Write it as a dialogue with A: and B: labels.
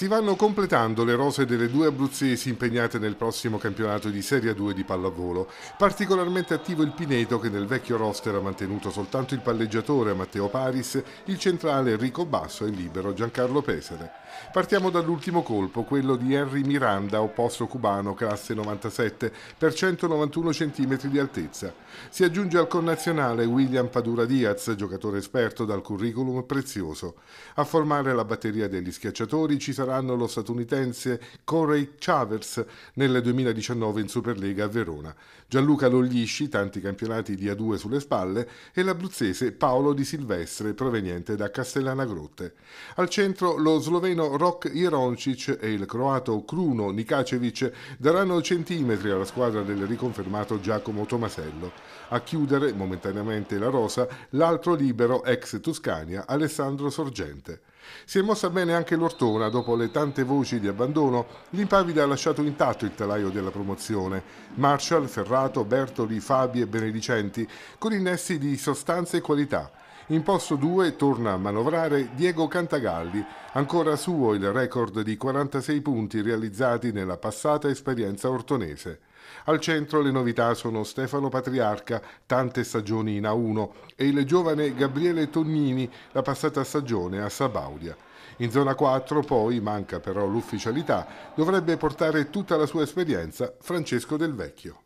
A: Si vanno completando le rose delle due abruzzesi impegnate nel prossimo campionato di Serie 2 di pallavolo. Particolarmente attivo il Pineto che nel vecchio roster ha mantenuto soltanto il palleggiatore Matteo Paris, il centrale Enrico Basso e il libero Giancarlo Pesare. Partiamo dall'ultimo colpo, quello di Henry Miranda, opposto cubano, classe 97, per 191 cm di altezza. Si aggiunge al connazionale William Padura Diaz, giocatore esperto dal curriculum prezioso. A formare la batteria degli schiacciatori ci sarà saranno lo statunitense Corey Chavers nel 2019 in Superlega a Verona, Gianluca Loglisci, tanti campionati di A2 sulle spalle, e l'abruzzese Paolo Di Silvestre, proveniente da Castellana Grotte. Al centro lo sloveno Rok Jeroncic e il croato Kruno Nikacevic daranno centimetri alla squadra del riconfermato Giacomo Tomasello. A chiudere momentaneamente la rosa l'altro libero ex Tuscania Alessandro Sorgente. Si è mossa bene anche l'Ortona, dopo le tante voci di abbandono, l'Impavida ha lasciato intatto il telaio della promozione. Marshall, Ferrato, Bertoli, Fabi e Benedicenti, con innesti di sostanza e qualità. In posto 2 torna a manovrare Diego Cantagalli, ancora suo il record di 46 punti realizzati nella passata esperienza ortonese. Al centro le novità sono Stefano Patriarca, tante stagioni in A1, e il giovane Gabriele Tognini, la passata stagione a Sabaudia. In zona 4 poi manca però l'ufficialità, dovrebbe portare tutta la sua esperienza Francesco Del Vecchio.